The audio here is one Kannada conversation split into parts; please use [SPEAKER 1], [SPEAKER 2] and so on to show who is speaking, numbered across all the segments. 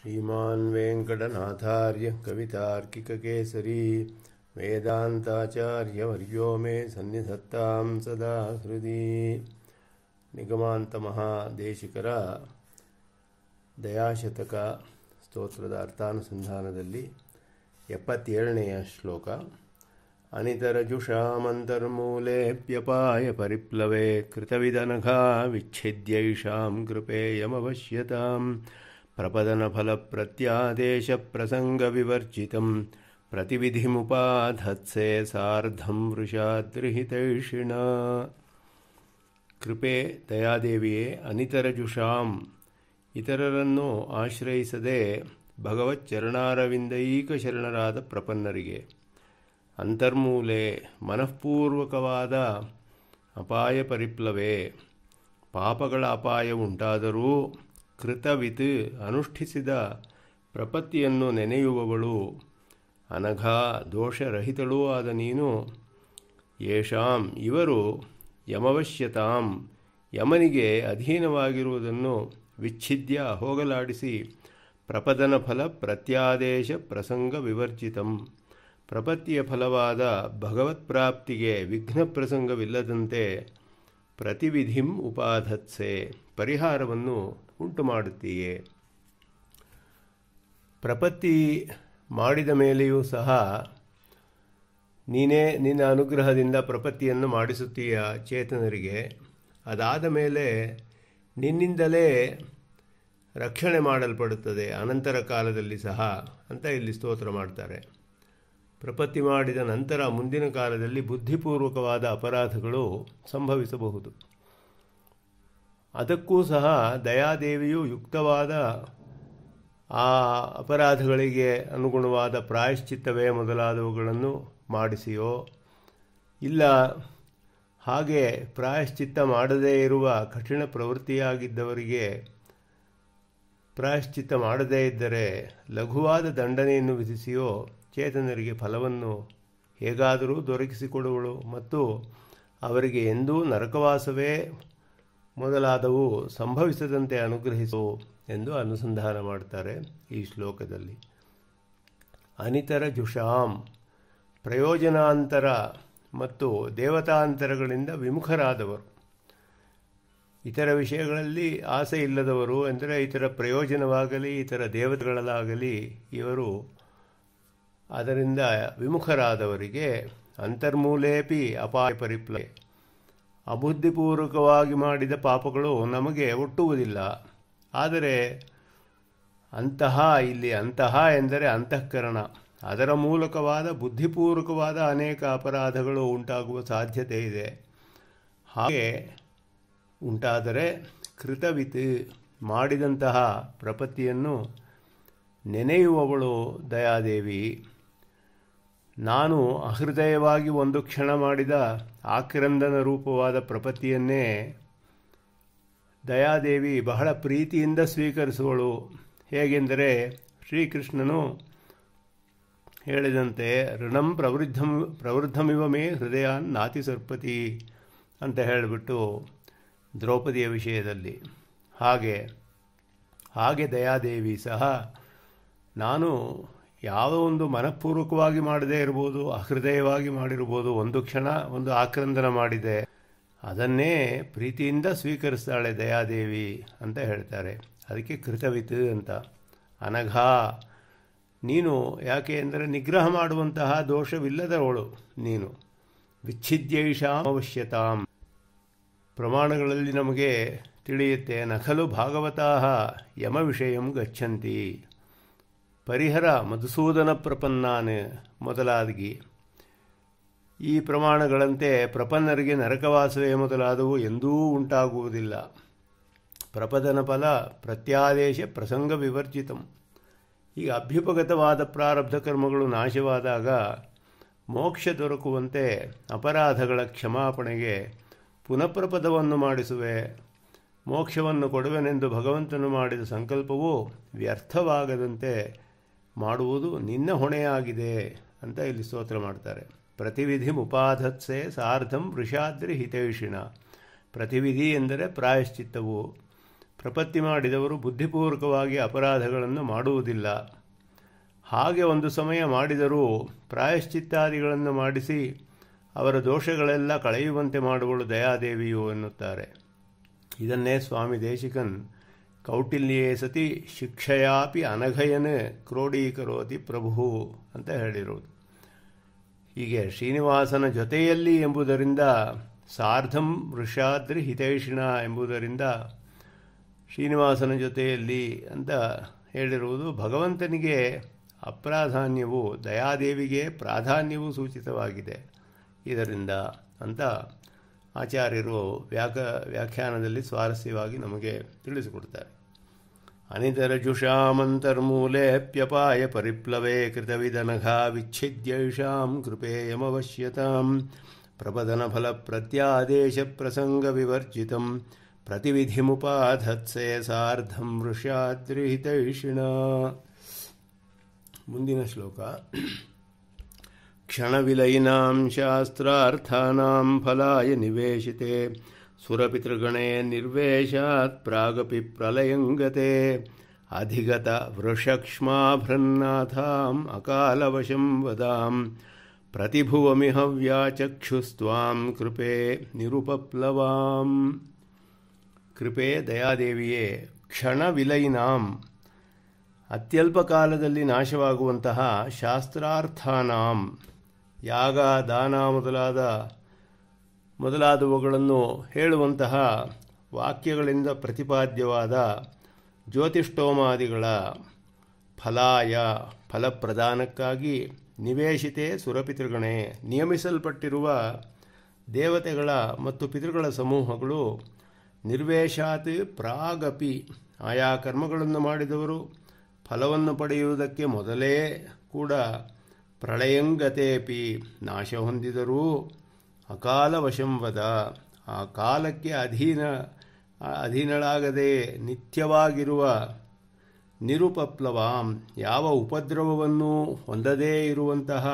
[SPEAKER 1] श्रीमान् वेङ्कटनाथार्यः कवितार्किककेसरी वेदान्ताचार्यवर्यो मे सन्निधत्तां सदा हृदि ನಿಗಮಾಂತಮಹಾದೇಶಿಕರ ದಯಾಶತಕ ಸ್ತೋತ್ರದ ಅರ್ಥಾನುಸಂಧಾನದಲ್ಲಿ ಎಪ್ಪತ್ತೇಳನೆಯ ಶ್ಲೋಕ ಅನಿತರಜುಷಾಮಂತರ್ಮೂಲೇಪ್ಯಪಾಯ ಪರಿಪ್ಲವೆ ಕೃತವಿದನಘಾ ವಿಚ್ಛಿದ್ಯೈಷಾಂ ಕೃಪೇಯಮವಶ್ಯತಾಂ ಪ್ರತಿವಿಧಿ ಸಾರ್ಧಂ ಸಾರ್ಧಂ वृषाद्रिहितैषिणा ಕೃಪೆ ದಯಾದೇವಿಯೇ ಅನಿತರಜುಷಾಂ ಇತರರನ್ನು ಆಶ್ರಯಿಸದೆ ಭಗವತ್ ಚರಣಾರವಿಂದೈಕ ಶರಣರಾದ ಪ್ರಪನ್ನರಿಗೆ ಅಂತರ್ಮೂಲೆ ಮನಃಪೂರ್ವಕವಾದ ಅಪಾಯ ಪರಿಪ್ಲವೆ ಪಾಪಗಳ ಅಪಾಯ ಉಂಟಾದರೂ ಕೃತವಿತ್ ಅನುಷ್ಠಿಸಿದ ಪ್ರಪತ್ತಿಯನ್ನು ನೆನೆಯುವವಳು ಅನಘಾ ದೋಷರಹಿತಳೂ ಆದ ನೀನು ಯಶಾಂ ಇವರು ಯಮವಶ್ಯತಾಂ ಯಮನಿಗೆ ಅಧೀನವಾಗಿರುವುದನ್ನು ವಿಚ್ಛಿದ್ಯ ಹೋಗಲಾಡಿಸಿ ಪ್ರಪದನ ಫಲ ಪ್ರತ್ಯಾದೇಶ ಪ್ರಸಂಗ ವಿವರ್ಜಿತಂ ಪ್ರಪತ್ತಿಯ ಫಲವಾದ ಭಗವತ್ಪ್ರಾಪ್ತಿಗೆ ವಿಘ್ನ ಪ್ರಸಂಗವಿಲ್ಲದಂತೆ ಪ್ರತಿವಿಧಿಂ ಉಪಾಧತ್ಸೆ ಪರಿಹಾರವನ್ನು ಉಂಟು ಮಾಡುತ್ತೀಯೇ ಪ್ರಪತ್ತಿ ಮಾಡಿದ ಮೇಲೆಯೂ ಸಹ ನೀನೇ ನಿನ್ನ ಅನುಗ್ರಹದಿಂದ ಪ್ರಪತ್ತಿಯನ್ನು ಮಾಡಿಸುತ್ತೀಯ ಚೇತನರಿಗೆ ಅದಾದ ಮೇಲೆ ನಿನ್ನಿಂದಲೇ ರಕ್ಷಣೆ ಮಾಡಲ್ಪಡುತ್ತದೆ ಅನಂತರ ಕಾಲದಲ್ಲಿ ಸಹ ಅಂತ ಇಲ್ಲಿ ಸ್ತೋತ್ರ ಮಾಡ್ತಾರೆ ಪ್ರಪತ್ತಿ ಮಾಡಿದ ನಂತರ ಮುಂದಿನ ಕಾಲದಲ್ಲಿ ಬುದ್ಧಿಪೂರ್ವಕವಾದ ಅಪರಾಧಗಳು ಸಂಭವಿಸಬಹುದು ಅದಕ್ಕೂ ಸಹ ದಯಾದೇವಿಯು ಯುಕ್ತವಾದ ಆ ಅಪರಾಧಗಳಿಗೆ ಅನುಗುಣವಾದ ಪ್ರಾಯಶ್ಚಿತ್ತವೇ ಮೊದಲಾದವುಗಳನ್ನು ಮಾಡಿಸಿಯೋ ಇಲ್ಲ ಹಾಗೆ ಪ್ರಾಯಶ್ಚಿತ್ತ ಮಾಡದೇ ಇರುವ ಕಠಿಣ ಪ್ರವೃತ್ತಿಯಾಗಿದ್ದವರಿಗೆ ಪ್ರಾಯಶ್ಚಿತ್ತ ಮಾಡದೇ ಇದ್ದರೆ ಲಘುವಾದ ದಂಡನೆಯನ್ನು ವಿಧಿಸಿಯೋ ಚೇತನರಿಗೆ ಫಲವನ್ನು ಹೇಗಾದರೂ ದೊರಕಿಸಿಕೊಡುವಳು ಮತ್ತು ಅವರಿಗೆ ಎಂದೂ ನರಕವಾಸವೇ ಮೊದಲಾದವು ಸಂಭವಿಸದಂತೆ ಅನುಗ್ರಹಿಸು ಎಂದು ಅನುಸಂಧಾನ ಮಾಡ್ತಾರೆ ಈ ಶ್ಲೋಕದಲ್ಲಿ ಅನಿತರ ಜುಷಾಂ ಪ್ರಯೋಜನಾಂತರ ಮತ್ತು ದೇವತಾಂತರಗಳಿಂದ ವಿಮುಖರಾದವರು ಇತರ ವಿಷಯಗಳಲ್ಲಿ ಆಸೆ ಇಲ್ಲದವರು ಅಂದರೆ ಇತರ ಪ್ರಯೋಜನವಾಗಲಿ ಇತರ ದೇವತೆಗಳಲ್ಲಾಗಲಿ ಇವರು ಅದರಿಂದ ವಿಮುಖರಾದವರಿಗೆ ಅಂತರ್ಮೂಲೇಪಿ ಅಪಾಯ ಪರಿಪ್ಲಯ ಅಬುದ್ಧಿಪೂರ್ವಕವಾಗಿ ಮಾಡಿದ ಪಾಪಗಳು ನಮಗೆ ಒಟ್ಟುವುದಿಲ್ಲ ಆದರೆ ಅಂತಹ ಇಲ್ಲಿ ಅಂತಹ ಎಂದರೆ ಅಂತಃಕರಣ ಅದರ ಮೂಲಕವಾದ ಬುದ್ಧಿಪೂರ್ವಕವಾದ ಅನೇಕ ಅಪರಾಧಗಳು ಉಂಟಾಗುವ ಸಾಧ್ಯತೆ ಇದೆ ಹಾಗೆ ಉಂಟಾದರೆ ಕೃತವಿತಿ ಮಾಡಿದಂತಹ ಪ್ರಪತ್ತಿಯನ್ನು ನೆನೆಯುವವಳು ದಯಾದೇವಿ ನಾನು ಅಹೃದಯವಾಗಿ ಒಂದು ಕ್ಷಣ ಮಾಡಿದ ಆಕ್ರಂದನ ರೂಪವಾದ ಪ್ರಪತಿಯನ್ನೇ ದಯಾದೇವಿ ಬಹಳ ಪ್ರೀತಿಯಿಂದ ಸ್ವೀಕರಿಸುವಳು ಹೇಗೆಂದರೆ ಶ್ರೀಕೃಷ್ಣನು ಹೇಳಿದಂತೆ ಋಣಂ ಪ್ರವೃದ್ಧಂ ಪ್ರವೃದ್ಧಮಿವ ಮೇ ಹೃದಯ ನಾತಿ ಸರ್ಪತಿ ಅಂತ ಹೇಳಿಬಿಟ್ಟು ದ್ರೌಪದಿಯ ವಿಷಯದಲ್ಲಿ ಹಾಗೆ ಹಾಗೆ ದಯಾದೇವಿ ಸಹ ನಾನು ಯಾವುದೋ ಒಂದು ಮನಃಪೂರ್ವಕವಾಗಿ ಮಾಡದೇ ಇರ್ಬೋದು ಅಹೃದಯವಾಗಿ ಮಾಡಿರ್ಬೋದು ಒಂದು ಕ್ಷಣ ಒಂದು ಆಕ್ರಂದನ ಮಾಡಿದೆ ಅದನ್ನೇ ಪ್ರೀತಿಯಿಂದ ಸ್ವೀಕರಿಸ್ತಾಳೆ ದಯಾದೇವಿ ಅಂತ ಹೇಳ್ತಾರೆ ಅದಕ್ಕೆ ಕೃತವಿತ್ ಅಂತ ಅನಘಾ ನೀನು ಯಾಕೆ ಅಂದರೆ ನಿಗ್ರಹ ಮಾಡುವಂತಹ ದೋಷವಿಲ್ಲದವಳು ನೀನು ವಿಚ್ಛಿದ್ಯೈಷಾಂ ಅವಶ್ಯತಾಂ ಪ್ರಮಾಣಗಳಲ್ಲಿ ನಮಗೆ ತಿಳಿಯುತ್ತೆ ನಖಲು ಭಾಗವತಾ ಯಮ ವಿಷಯಂ ಗಚ್ಚಂತಿ ಪರಿಹರ ಮಧುಸೂದನ ಪ್ರಪನ್ನಾನೆ ಮೊದಲಾದಗಿ ಈ ಪ್ರಮಾಣಗಳಂತೆ ಪ್ರಪನ್ನರಿಗೆ ನರಕವಾಸವೇ ಮೊದಲಾದವು ಎಂದೂ ಉಂಟಾಗುವುದಿಲ್ಲ ಪ್ರಪದನ ಫಲ ಪ್ರತ್ಯಾದೇಶ ಪ್ರಸಂಗ ವಿವರ್ಜಿತಂ ಈಗ ಅಭ್ಯುಪಗತವಾದ ಪ್ರಾರಬ್ಧ ಕರ್ಮಗಳು ನಾಶವಾದಾಗ ಮೋಕ್ಷ ದೊರಕುವಂತೆ ಅಪರಾಧಗಳ ಕ್ಷಮಾಪಣೆಗೆ ಪುನಃಪ್ರಪದವನ್ನು ಮಾಡಿಸುವೆ ಮೋಕ್ಷವನ್ನು ಕೊಡುವೆನೆಂದು ಭಗವಂತನು ಮಾಡಿದ ಸಂಕಲ್ಪವು ವ್ಯರ್ಥವಾಗದಂತೆ ಮಾಡುವುದು ನಿನ್ನ ಹೊಣೆಯಾಗಿದೆ ಅಂತ ಇಲ್ಲಿ ಸ್ತೋತ್ರ ಮಾಡ್ತಾರೆ ಪ್ರತಿವಿಧಿ ಮುಪಾಧತ್ಸೆ ಸಾರ್ಧಂ ವೃಷಾದ್ರಿ ಹಿತೈಷಿಣ ಪ್ರತಿವಿಧಿ ಎಂದರೆ ಪ್ರಾಯಶ್ಚಿತ್ತವು ಪ್ರಪತ್ತಿ ಮಾಡಿದವರು ಬುದ್ಧಿಪೂರ್ವಕವಾಗಿ ಅಪರಾಧಗಳನ್ನು ಮಾಡುವುದಿಲ್ಲ ಹಾಗೆ ಒಂದು ಸಮಯ ಮಾಡಿದರೂ ಪ್ರಾಯಶ್ಚಿತ್ತಾದಿಗಳನ್ನು ಮಾಡಿಸಿ ಅವರ ದೋಷಗಳೆಲ್ಲ ಕಳೆಯುವಂತೆ ಮಾಡುವಳು ದಯಾದೇವಿಯು ಎನ್ನುತ್ತಾರೆ ಇದನ್ನೇ ಸ್ವಾಮಿ ದೇಶಿಕನ್ ಕೌಟಿಲ್ಯೇ ಸತಿ ಶಿಕ್ಷೆಯಾಪಿ ಅನಘಯನೆ ಕ್ರೋಢೀಕರೋತಿ ಪ್ರಭು ಅಂತ ಹೇಳಿರುವುದು ಹೀಗೆ ಶ್ರೀನಿವಾಸನ ಜೊತೆಯಲ್ಲಿ ಎಂಬುದರಿಂದ ಸಾರ್ಧಂ ವೃಷಾದ್ರಿ ಹಿತೈಷಿಣ ಎಂಬುದರಿಂದ ಶ್ರೀನಿವಾಸನ ಜೊತೆಯಲ್ಲಿ ಅಂತ ಹೇಳಿರುವುದು ಭಗವಂತನಿಗೆ ಅಪ್ರಾಧಾನ್ಯವು ದಯಾದೇವಿಗೆ ಪ್ರಾಧಾನ್ಯವು ಸೂಚಿತವಾಗಿದೆ ಇದರಿಂದ ಅಂತ ఆచార్యరు వ్యాగ వ్యాఖ్యాననది స్వరసియగీ నమగే తెలుసుకొంటారు అనిత రజూషామంతర్మూలేప్్యపాయ పరిప్లవే కృత విదనహా విచ్ఛిద్యేషాం కృపే యమవశ్యతాం ప్రపదన ఫల ప్రత్యాదేశ ప్రసంగ వివర్జితం ప్రతివిధిముపాద సేశార్ధం ఋషాత్రిహితేషినా ముందిన శ్లోక क्षणविलयिनां शास्त्रार्थानां फलाय निवेशिते सुरपितृगणे निर्वेशात् प्रागपि प्रलयङ्गते अधिगतवृषक्ष्माभृन्नाथाम् अकालवशं वदाम् प्रतिभुवमिह व्याचक्षुस्त्वां कृपे निरुपप्लवाम् कृपे दयादेवीये क्षणविलैनाम् अत्यल्पकालदली नाशवागुवन्तः शास्त्रार्थानां ಯಾಗ ದಾನ ಮೊದಲಾದ ಮೊದಲಾದವುಗಳನ್ನು ಹೇಳುವಂತಹ ವಾಕ್ಯಗಳಿಂದ ಪ್ರತಿಪಾದ್ಯವಾದ ಜ್ಯೋತಿಷ್ಠೋಮಾದಿಗಳ ಫಲಾಯ ಫಲಪ್ರದಾನಕ್ಕಾಗಿ ನಿವೇಶಿತೆ ಸುರಪಿತೃಗಣೆ ನಿಯಮಿಸಲ್ಪಟ್ಟಿರುವ ದೇವತೆಗಳ ಮತ್ತು ಪಿತೃಗಳ ಸಮೂಹಗಳು ನಿರ್ವೇಶಾತ್ ಪ್ರಾಗಪಿ ಆಯಾ ಕರ್ಮಗಳನ್ನು ಮಾಡಿದವರು ಫಲವನ್ನು ಪಡೆಯುವುದಕ್ಕೆ ಮೊದಲೇ ಕೂಡ ಪ್ರಳಯಂಗತೆಪಿ ನಾಶ ಹೊಂದಿದರೂ ಅಕಾಲ ವಶಂವದ ಆ ಕಾಲಕ್ಕೆ ಅಧೀನ ಅಧೀನಳಾಗದೆ ನಿತ್ಯವಾಗಿರುವ ನಿರುಪಪ್ಲವಾಂ ಯಾವ ಉಪದ್ರವವನ್ನು ಹೊಂದದೇ ಇರುವಂತಹ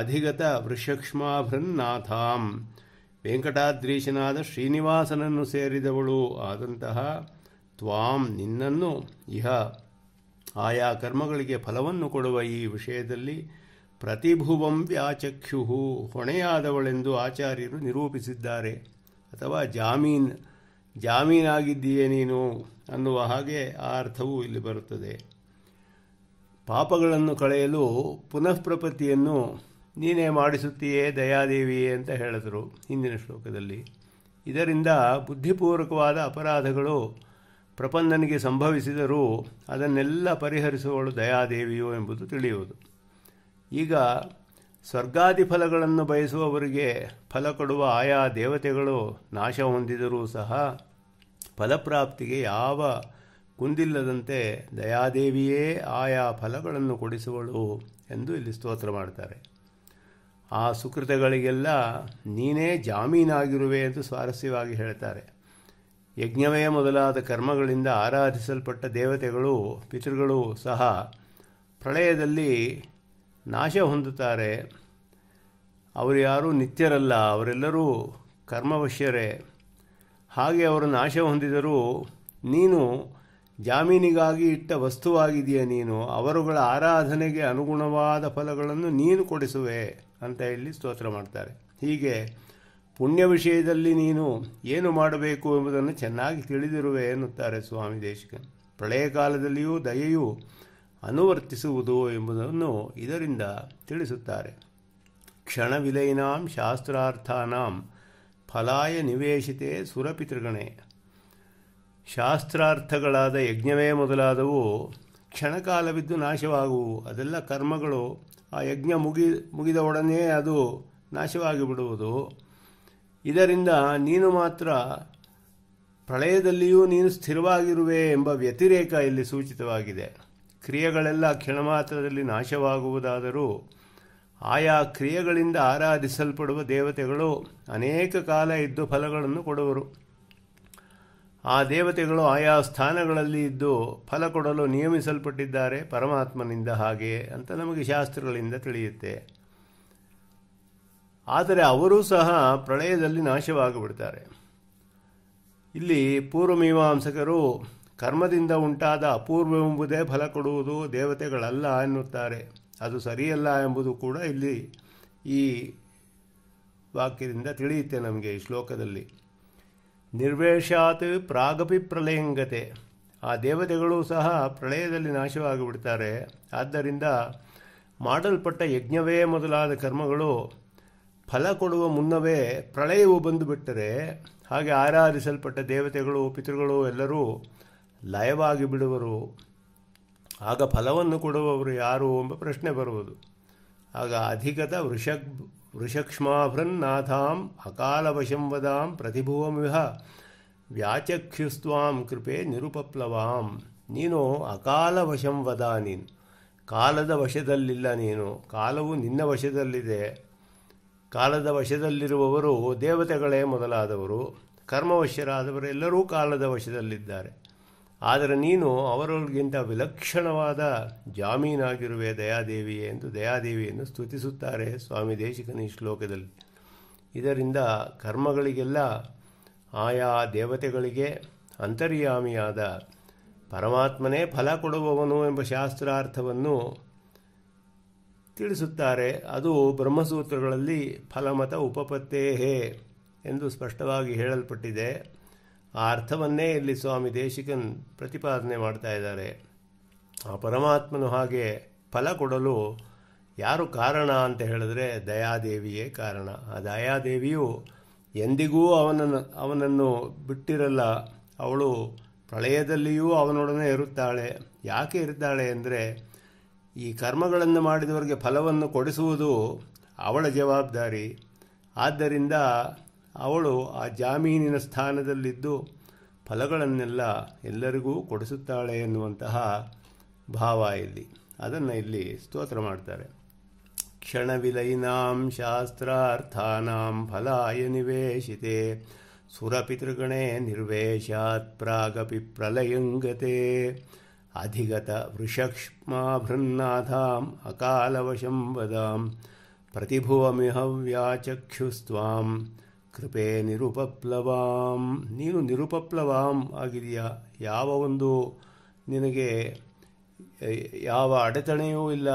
[SPEAKER 1] ಅಧಿಗತ ವೃಷಕ್ಷ್ಮಾಭೃನ್ನಾಥಾಂ ವೆಂಕಟಾದ್ರೀಶನಾದ ಶ್ರೀನಿವಾಸನನ್ನು ಸೇರಿದವಳು ಆದಂತಹ ತ್ವಾಂ ನಿನ್ನನ್ನು ಇಹ ಆಯಾ ಕರ್ಮಗಳಿಗೆ ಫಲವನ್ನು ಕೊಡುವ ಈ ವಿಷಯದಲ್ಲಿ ಪ್ರತಿಭುವಂ ವ್ಯಾಚಕ್ಷುಹು ಹೊಣೆಯಾದವಳೆಂದು ಆಚಾರ್ಯರು ನಿರೂಪಿಸಿದ್ದಾರೆ ಅಥವಾ ಜಾಮೀನ್ ಜಾಮೀನಾಗಿದ್ದೀಯೇ ನೀನು ಅನ್ನುವ ಹಾಗೆ ಆ ಅರ್ಥವೂ ಇಲ್ಲಿ ಬರುತ್ತದೆ ಪಾಪಗಳನ್ನು ಕಳೆಯಲು ಪುನಃ ಪುನಃಪ್ರಪತಿಯನ್ನು ನೀನೇ ಮಾಡಿಸುತ್ತೀಯೇ ದಯಾದೇವಿಯೇ ಅಂತ ಹೇಳಿದರು ಹಿಂದಿನ ಶ್ಲೋಕದಲ್ಲಿ ಇದರಿಂದ ಬುದ್ಧಿಪೂರ್ವಕವಾದ ಅಪರಾಧಗಳು ಪ್ರಪನ್ನನಿಗೆ ಸಂಭವಿಸಿದರೂ ಅದನ್ನೆಲ್ಲ ಪರಿಹರಿಸುವಳು ದಯಾದೇವಿಯೋ ಎಂಬುದು ತಿಳಿಯುವುದು ಈಗ ಸ್ವರ್ಗಾದಿ ಫಲಗಳನ್ನು ಬಯಸುವವರಿಗೆ ಫಲ ಕೊಡುವ ಆಯಾ ದೇವತೆಗಳು ನಾಶ ಹೊಂದಿದರೂ ಸಹ ಫಲಪ್ರಾಪ್ತಿಗೆ ಯಾವ ಕುಂದಿಲ್ಲದಂತೆ ದಯಾದೇವಿಯೇ ಆಯಾ ಫಲಗಳನ್ನು ಕೊಡಿಸುವಳು ಎಂದು ಇಲ್ಲಿ ಸ್ತೋತ್ರ ಮಾಡ್ತಾರೆ ಆ ಸುಕೃತಗಳಿಗೆಲ್ಲ ನೀನೇ ಜಾಮೀನಾಗಿರುವೆ ಎಂದು ಸ್ವಾರಸ್ಯವಾಗಿ ಹೇಳ್ತಾರೆ ಯಜ್ಞವೇ ಮೊದಲಾದ ಕರ್ಮಗಳಿಂದ ಆರಾಧಿಸಲ್ಪಟ್ಟ ದೇವತೆಗಳು ಪಿತೃಗಳು ಸಹ ಪ್ರಳಯದಲ್ಲಿ ನಾಶ ಹೊಂದುತ್ತಾರೆ ಅವರು ಯಾರೂ ನಿತ್ಯರಲ್ಲ ಅವರೆಲ್ಲರೂ ಕರ್ಮವಶ್ಯರೇ ಹಾಗೆ ಅವರು ನಾಶ ಹೊಂದಿದರೂ ನೀನು ಜಾಮೀನಿಗಾಗಿ ಇಟ್ಟ ವಸ್ತುವಾಗಿದೆಯಾ ನೀನು ಅವರುಗಳ ಆರಾಧನೆಗೆ ಅನುಗುಣವಾದ ಫಲಗಳನ್ನು ನೀನು ಕೊಡಿಸುವೆ ಅಂತ ಹೇಳಿ ಸ್ತೋತ್ರ ಮಾಡ್ತಾರೆ ಹೀಗೆ ಪುಣ್ಯ ವಿಷಯದಲ್ಲಿ ನೀನು ಏನು ಮಾಡಬೇಕು ಎಂಬುದನ್ನು ಚೆನ್ನಾಗಿ ತಿಳಿದಿರುವೆ ಎನ್ನುತ್ತಾರೆ ಸ್ವಾಮಿ ದೇಶಿಕನ್ ಪ್ರಳಯ ಕಾಲದಲ್ಲಿಯೂ ದಯೆಯು ಅನುವರ್ತಿಸುವುದು ಎಂಬುದನ್ನು ಇದರಿಂದ ತಿಳಿಸುತ್ತಾರೆ ಕ್ಷಣವಿಲೈನಾಂ ಶಾಸ್ತ್ರಾರ್ಥಾನಾಂ ಫಲಾಯ ನಿವೇಶಿತೆ ಸುರಪಿತೃಗಣೆ ಶಾಸ್ತ್ರಾರ್ಥಗಳಾದ ಯಜ್ಞವೇ ಮೊದಲಾದವು ಕ್ಷಣಕಾಲವಿದ್ದು ನಾಶವಾಗುವು ಅದೆಲ್ಲ ಕರ್ಮಗಳು ಆ ಯಜ್ಞ ಮುಗಿ ಮುಗಿದ ಒಡನೆ ಅದು ನಾಶವಾಗಿ ಬಿಡುವುದು ಇದರಿಂದ ನೀನು ಮಾತ್ರ ಪ್ರಳಯದಲ್ಲಿಯೂ ನೀನು ಸ್ಥಿರವಾಗಿರುವೆ ಎಂಬ ವ್ಯತಿರೇಕ ಇಲ್ಲಿ ಸೂಚಿತವಾಗಿದೆ ಕ್ರಿಯೆಗಳೆಲ್ಲ ಕ್ಷಣಮಾತ್ರದಲ್ಲಿ ನಾಶವಾಗುವುದಾದರೂ ಆಯಾ ಕ್ರಿಯೆಗಳಿಂದ ಆರಾಧಿಸಲ್ಪಡುವ ದೇವತೆಗಳು ಅನೇಕ ಕಾಲ ಇದ್ದು ಫಲಗಳನ್ನು ಕೊಡುವರು ಆ ದೇವತೆಗಳು ಆಯಾ ಸ್ಥಾನಗಳಲ್ಲಿ ಇದ್ದು ಫಲ ಕೊಡಲು ನಿಯಮಿಸಲ್ಪಟ್ಟಿದ್ದಾರೆ ಪರಮಾತ್ಮನಿಂದ ಹಾಗೆ ಅಂತ ನಮಗೆ ಶಾಸ್ತ್ರಗಳಿಂದ ತಿಳಿಯುತ್ತೆ ಆದರೆ ಅವರೂ ಸಹ ಪ್ರಳಯದಲ್ಲಿ ನಾಶವಾಗಿಬಿಡ್ತಾರೆ ಇಲ್ಲಿ ಪೂರ್ವಮೀಮಾಂಸಕರು ಕರ್ಮದಿಂದ ಉಂಟಾದ ಅಪೂರ್ವವೆಂಬುದೇ ಫಲ ಕೊಡುವುದು ದೇವತೆಗಳಲ್ಲ ಎನ್ನುತ್ತಾರೆ ಅದು ಸರಿಯಲ್ಲ ಎಂಬುದು ಕೂಡ ಇಲ್ಲಿ ಈ ವಾಕ್ಯದಿಂದ ತಿಳಿಯುತ್ತೆ ನಮಗೆ ಈ ಶ್ಲೋಕದಲ್ಲಿ ನಿರ್ವೇಶಾತ್ ಪ್ರಾಗಪಿ ಪ್ರಲಯಂಗತೆ ಆ ದೇವತೆಗಳು ಸಹ ಪ್ರಳಯದಲ್ಲಿ ನಾಶವಾಗಿಬಿಡ್ತಾರೆ ಆದ್ದರಿಂದ ಮಾಡಲ್ಪಟ್ಟ ಯಜ್ಞವೇ ಮೊದಲಾದ ಕರ್ಮಗಳು ಫಲ ಕೊಡುವ ಮುನ್ನವೇ ಪ್ರಳಯವು ಬಂದುಬಿಟ್ಟರೆ ಹಾಗೆ ಆರಾಧಿಸಲ್ಪಟ್ಟ ದೇವತೆಗಳು ಪಿತೃಗಳು ಎಲ್ಲರೂ ಲಯವಾಗಿ ಬಿಡುವರು ಆಗ ಫಲವನ್ನು ಕೊಡುವವರು ಯಾರು ಎಂಬ ಪ್ರಶ್ನೆ ಬರುವುದು ಆಗ ಅಧಿಗತ ವೃಷಕ್ ವೃಷಕ್ಷ್ಮಾಭೃನ್ನಾಥಾಂ ಅಕಾಲವಶಂವದಾಂ ವದಾಂ ವಿಹ ವ್ಯಾಚಕ್ಷುಸ್ವಾಂ ಕೃಪೆ ನಿರುಪಪ್ಲವಾಂ ನೀನು ಅಕಾಲವಶಂವದ ನೀನು ಕಾಲದ ವಶದಲ್ಲಿಲ್ಲ ನೀನು ಕಾಲವು ನಿನ್ನ ವಶದಲ್ಲಿದೆ ಕಾಲದ ವಶದಲ್ಲಿರುವವರು ದೇವತೆಗಳೇ ಮೊದಲಾದವರು ಕರ್ಮವಶ್ಯರಾದವರೆಲ್ಲರೂ ಕಾಲದ ವಶದಲ್ಲಿದ್ದಾರೆ ಆದರೆ ನೀನು ಅವರೊಳಗಿಂತ ವಿಲಕ್ಷಣವಾದ ಜಾಮೀನಾಗಿರುವೆ ದಯಾದೇವಿಯೇ ಎಂದು ದಯಾದೇವಿಯನ್ನು ಸ್ತುತಿಸುತ್ತಾರೆ ಸ್ವಾಮಿ ದೇಶಿಕನ ಈ ಶ್ಲೋಕದಲ್ಲಿ ಇದರಿಂದ ಕರ್ಮಗಳಿಗೆಲ್ಲ ಆಯಾ ದೇವತೆಗಳಿಗೆ ಅಂತರ್ಯಾಮಿಯಾದ ಪರಮಾತ್ಮನೇ ಫಲ ಕೊಡುವವನು ಎಂಬ ಶಾಸ್ತ್ರಾರ್ಥವನ್ನು ತಿಳಿಸುತ್ತಾರೆ ಅದು ಬ್ರಹ್ಮಸೂತ್ರಗಳಲ್ಲಿ ಫಲಮತ ಉಪಪತ್ತೇಹೇ ಎಂದು ಸ್ಪಷ್ಟವಾಗಿ ಹೇಳಲ್ಪಟ್ಟಿದೆ ಆ ಅರ್ಥವನ್ನೇ ಇಲ್ಲಿ ಸ್ವಾಮಿ ದೇಶಿಕನ್ ಪ್ರತಿಪಾದನೆ ಮಾಡ್ತಾ ಇದ್ದಾರೆ ಆ ಪರಮಾತ್ಮನು ಹಾಗೆ ಫಲ ಕೊಡಲು ಯಾರು ಕಾರಣ ಅಂತ ಹೇಳಿದ್ರೆ ದಯಾದೇವಿಯೇ ಕಾರಣ ಆ ದಯಾದೇವಿಯು ಎಂದಿಗೂ ಅವನನ್ನು ಅವನನ್ನು ಬಿಟ್ಟಿರಲ್ಲ ಅವಳು ಪ್ರಳಯದಲ್ಲಿಯೂ ಅವನೊಡನೆ ಇರುತ್ತಾಳೆ ಯಾಕೆ ಇರುತ್ತಾಳೆ ಅಂದರೆ ಈ ಕರ್ಮಗಳನ್ನು ಮಾಡಿದವರಿಗೆ ಫಲವನ್ನು ಕೊಡಿಸುವುದು ಅವಳ ಜವಾಬ್ದಾರಿ ಆದ್ದರಿಂದ ಅವಳು ಆ ಜಾಮೀನಿನ ಸ್ಥಾನದಲ್ಲಿದ್ದು ಫಲಗಳನ್ನೆಲ್ಲ ಎಲ್ಲರಿಗೂ ಕೊಡಿಸುತ್ತಾಳೆ ಎನ್ನುವಂತಹ ಭಾವ ಇಲ್ಲಿ ಅದನ್ನು ಇಲ್ಲಿ ಸ್ತೋತ್ರ ಮಾಡ್ತಾರೆ ಕ್ಷಣವಿಲೈನಾಂ ಶಾಸ್ತ್ರಾರ್ಥಾನಾಂ ಫಲಾಯ ನಿವೇಶಿತೆ ಸುರಪಿತೃಗಣೇ ನಿರ್ವೇಶಾತ್ ಪ್ರಾಗಪಿ ಪ್ರಲಯಂಗತೆ ಅಧಿಗತ ವೃಷಕ್ಷ್ಮಾಭೃನ್ನಾಥಾಂ ಅಕಾಲವಶಂ ವದಾಂ ಕೃಪೆ ನಿರುಪಪ್ಲವಾಂ ನೀನು ನಿರುಪಪ್ಲವಾಂ ಆಗಿದೆಯಾ ಯಾವ ಒಂದು ನಿನಗೆ ಯಾವ ಅಡೆತಣೆಯೂ ಇಲ್ಲ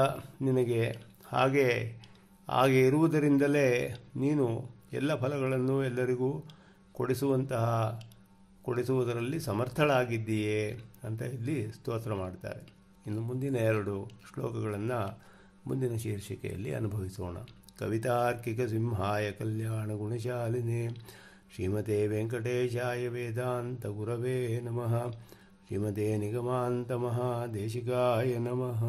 [SPEAKER 1] ನಿನಗೆ ಹಾಗೆ ಹಾಗೆ ಇರುವುದರಿಂದಲೇ ನೀನು ಎಲ್ಲ ಫಲಗಳನ್ನು ಎಲ್ಲರಿಗೂ ಕೊಡಿಸುವಂತಹ ಕೊಡಿಸುವುದರಲ್ಲಿ ಸಮರ್ಥಳಾಗಿದ್ದೀಯೇ ಅಂತ ಇಲ್ಲಿ ಸ್ತೋತ್ರ ಮಾಡ್ತಾರೆ ಇನ್ನು ಮುಂದಿನ ಎರಡು ಶ್ಲೋಕಗಳನ್ನು ಮುಂದಿನ ಶೀರ್ಷಿಕೆಯಲ್ಲಿ ಅನುಭವಿಸೋಣ कवितार्किकसिंहाय कल्याणगुणशालिने श्रीमते वेङ्कटेशाय वेदान्तगुरवे नमः श्रीमते निगमान्तमहादेशिकाय नमः